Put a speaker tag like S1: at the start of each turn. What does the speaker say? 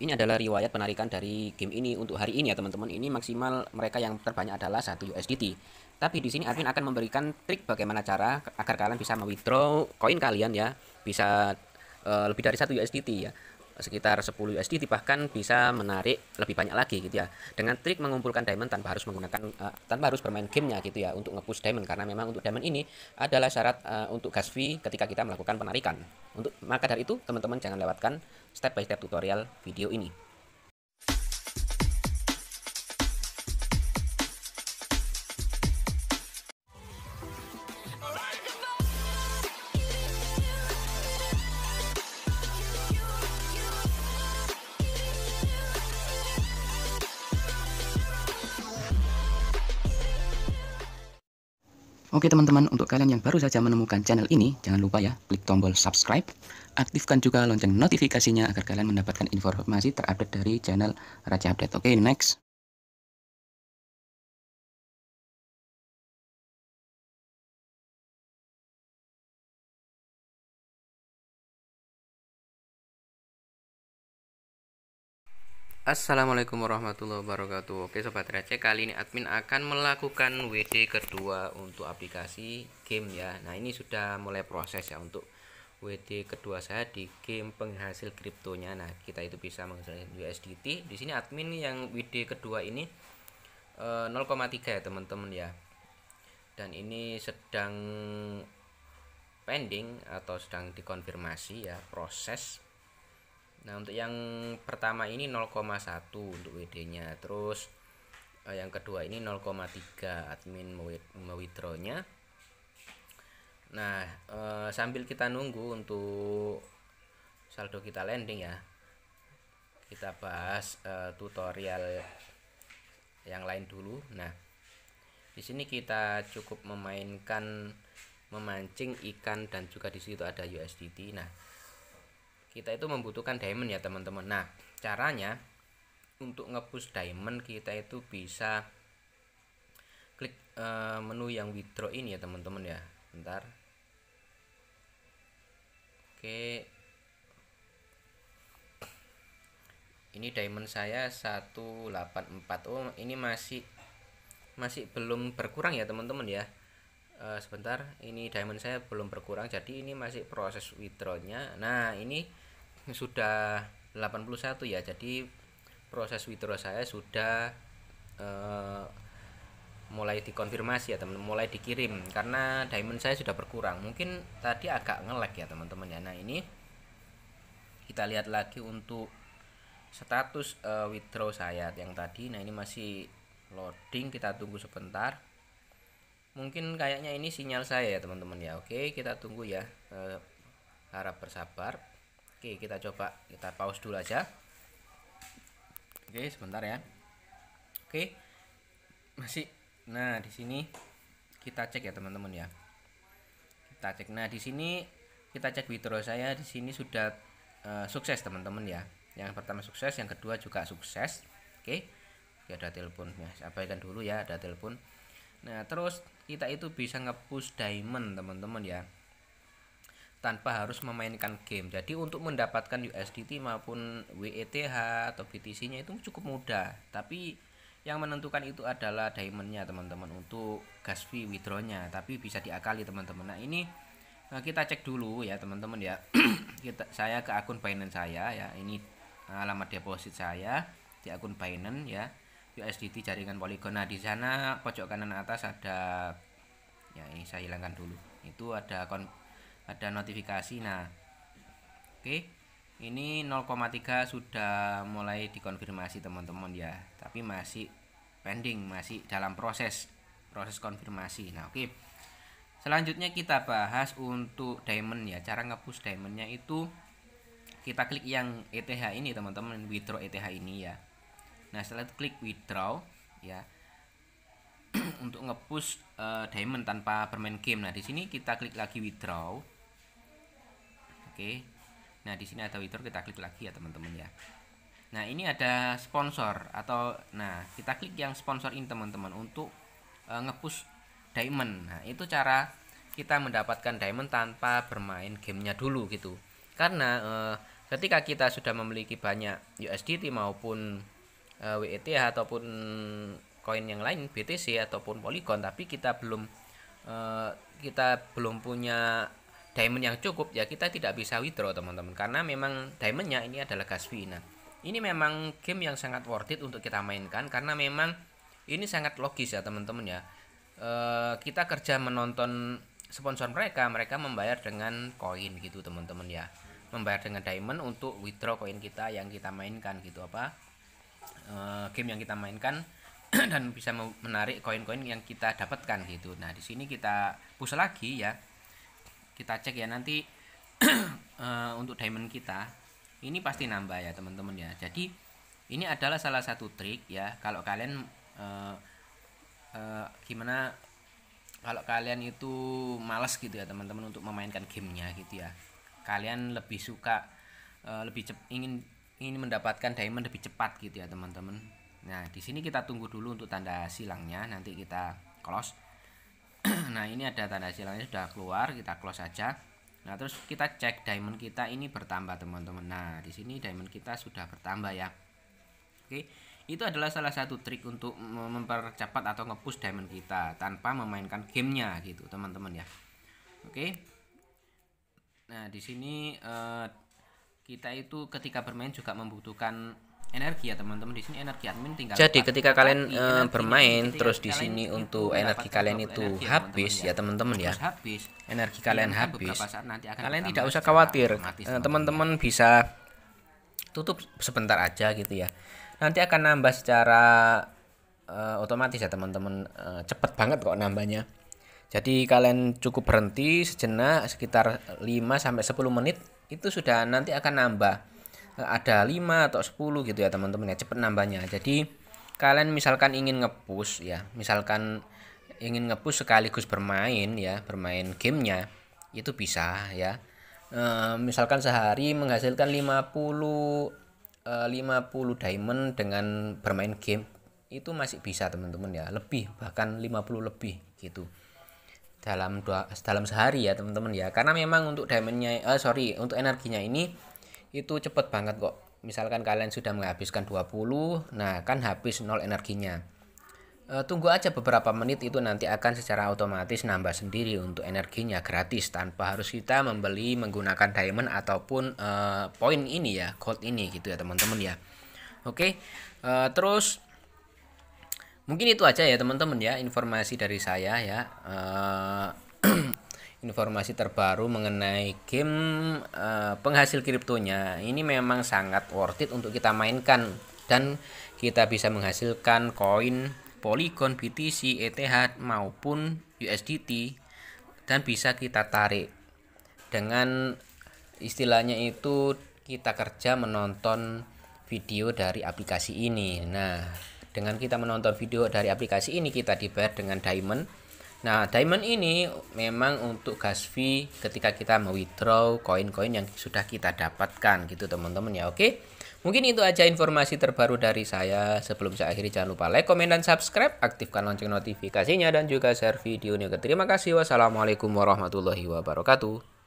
S1: Ini adalah riwayat penarikan dari game ini untuk hari ini ya teman-teman. Ini maksimal mereka yang terbanyak adalah 1 USDT. Tapi di sini admin akan memberikan trik bagaimana cara agar kalian bisa mewithdraw koin kalian ya, bisa uh, lebih dari 1 USDT ya sekitar 10 USD, bahkan bisa menarik lebih banyak lagi gitu ya dengan trik mengumpulkan diamond tanpa harus menggunakan uh, tanpa harus bermain gamenya gitu ya untuk ngepush diamond karena memang untuk diamond ini adalah syarat uh, untuk gas fee ketika kita melakukan penarikan untuk maka dari itu teman-teman jangan lewatkan step by step tutorial video ini Oke teman-teman, untuk kalian yang baru saja menemukan channel ini, jangan lupa ya, klik tombol subscribe. Aktifkan juga lonceng notifikasinya agar kalian mendapatkan informasi terupdate dari channel Raja Update. Oke, next. Assalamualaikum warahmatullahi wabarakatuh Oke Sobat Receh kali ini admin akan melakukan WD kedua untuk aplikasi game ya Nah ini sudah mulai proses ya untuk WD kedua saya di game penghasil kriptonya Nah kita itu bisa menghasilkan USDT Di sini admin yang WD kedua ini 0,3 eh, ya teman-teman ya Dan ini sedang pending atau sedang dikonfirmasi ya proses Nah, untuk yang pertama ini 0,1 untuk WD-nya. Terus eh, yang kedua ini 0,3 admin withdraw-nya Nah, eh, sambil kita nunggu untuk saldo kita landing ya. Kita bahas eh, tutorial yang lain dulu. Nah, di sini kita cukup memainkan memancing ikan dan juga di situ ada USDT. Nah, kita itu membutuhkan diamond ya teman-teman nah caranya untuk ngepush diamond kita itu bisa klik uh, menu yang withdraw ini ya teman-teman ya bentar oke ini diamond saya 184 oh ini masih masih belum berkurang ya teman-teman ya uh, sebentar ini diamond saya belum berkurang jadi ini masih proses withdrawnya nah ini sudah 81 ya jadi proses withdraw saya sudah uh, mulai dikonfirmasi ya teman mulai dikirim karena diamond saya sudah berkurang mungkin tadi agak ngelag ya teman-teman ya nah ini kita lihat lagi untuk status uh, withdraw saya yang tadi nah ini masih loading kita tunggu sebentar mungkin kayaknya ini sinyal saya ya teman-teman ya oke kita tunggu ya eh, harap bersabar oke kita coba kita pause dulu aja oke sebentar ya oke masih nah di sini kita cek ya teman-teman ya kita cek nah di sini kita cek withdraw saya di sini sudah eh, sukses teman-teman ya yang pertama sukses yang kedua juga sukses oke ya, ada teleponnya abaikan dulu ya ada telepon Nah, terus kita itu bisa nge-push diamond, teman-teman ya. Tanpa harus memainkan game. Jadi untuk mendapatkan USDT maupun WETH atau BTC-nya itu cukup mudah, tapi yang menentukan itu adalah diamondnya teman-teman untuk gas fee withdrawnya tapi bisa diakali teman-teman nah ini nah kita cek dulu ya teman-teman ya kita saya ke akun Binance saya ya ini eh, alamat deposit saya di akun Binance ya USDT jaringan poligon nah di sana pojok kanan atas ada ya ini saya hilangkan dulu itu ada kon ada notifikasi nah oke okay. ini 0,3 sudah mulai dikonfirmasi teman-teman ya tapi masih pending masih dalam proses proses konfirmasi nah oke okay. selanjutnya kita bahas untuk diamond ya cara ngepus diamondnya itu kita klik yang ETH ini teman-teman withdraw ETH ini ya nah setelah itu klik withdraw ya untuk ngepush uh, diamond tanpa bermain game nah di sini kita klik lagi withdraw oke nah di sini ada withdraw kita klik lagi ya teman-teman ya nah ini ada sponsor atau nah kita klik yang sponsor ini teman-teman untuk uh, ngepush diamond nah itu cara kita mendapatkan diamond tanpa bermain gamenya dulu gitu karena uh, ketika kita sudah memiliki banyak USDT maupun uh, eh, WETH ya, ataupun koin yang lain BTC ataupun Polygon tapi kita belum uh, kita belum punya diamond yang cukup ya kita tidak bisa withdraw teman-teman karena memang diamondnya ini adalah gas fee nah ini memang game yang sangat worth it untuk kita mainkan karena memang ini sangat logis ya teman-teman ya e, kita kerja menonton sponsor mereka mereka membayar dengan koin gitu teman-teman ya membayar dengan diamond untuk withdraw koin kita yang kita mainkan gitu apa uh, game yang kita mainkan dan bisa menarik koin-koin yang kita dapatkan gitu. Nah, di sini kita push lagi ya. Kita cek ya nanti uh, untuk diamond kita ini pasti nambah ya, teman-teman ya. Jadi ini adalah salah satu trik ya kalau kalian uh, uh, gimana kalau kalian itu males gitu ya teman-teman untuk memainkan gamenya gitu ya kalian lebih suka uh, lebih ingin ini mendapatkan diamond lebih cepat gitu ya teman-teman nah di sini kita tunggu dulu untuk tanda silangnya nanti kita close nah ini ada tanda silangnya sudah keluar kita close saja nah terus kita cek diamond kita ini bertambah teman-teman nah di sini diamond kita sudah bertambah ya oke itu adalah salah satu trik untuk mempercepat atau ngepush diamond kita tanpa memainkan gamenya gitu teman-teman ya oke Nah, di sini uh, kita itu ketika bermain juga membutuhkan energi ya teman-teman di sini energi admin tinggal jadi ketika kalian eh, bermain gitu ya. terus di sini untuk energi kalian itu energi, ya, habis ya, ya teman-teman ya habis energi kalian habis saat nanti akan kalian tidak usah khawatir eh, teman-teman bisa tutup sebentar aja gitu ya nanti akan nambah secara uh, otomatis ya teman-teman uh, cepet banget kok nambahnya jadi kalian cukup berhenti sejenak sekitar 5 sampai 10 menit itu sudah nanti akan nambah eh, ada 5 atau 10 gitu ya teman-teman ya cepat nambahnya jadi kalian misalkan ingin ngepush ya misalkan ingin ngepush sekaligus bermain ya bermain gamenya itu bisa ya e, misalkan sehari menghasilkan 50 e, 50 diamond dengan bermain game itu masih bisa teman-teman ya lebih bahkan 50 lebih gitu dalam dua dalam sehari ya teman-teman ya karena memang untuk diamondnya eh, sorry untuk energinya ini itu cepet banget kok misalkan kalian sudah menghabiskan 20 nah kan habis nol energinya e, tunggu aja beberapa menit itu nanti akan secara otomatis nambah sendiri untuk energinya gratis tanpa harus kita membeli menggunakan diamond ataupun e, eh, poin ini ya gold ini gitu ya teman-teman ya oke e, terus mungkin itu aja ya teman-teman ya informasi dari saya ya uh, informasi terbaru mengenai game uh, penghasil kriptonya ini memang sangat worth it untuk kita mainkan dan kita bisa menghasilkan koin Polygon, BTC, ETH maupun USDT dan bisa kita tarik dengan istilahnya itu kita kerja menonton video dari aplikasi ini nah dengan kita menonton video dari aplikasi ini kita dibayar dengan diamond nah diamond ini memang untuk gas fee ketika kita mau withdraw koin-koin yang sudah kita dapatkan gitu teman-teman ya oke mungkin itu aja informasi terbaru dari saya sebelum saya akhiri jangan lupa like komen dan subscribe aktifkan lonceng notifikasinya dan juga share video ini terima kasih wassalamualaikum warahmatullahi wabarakatuh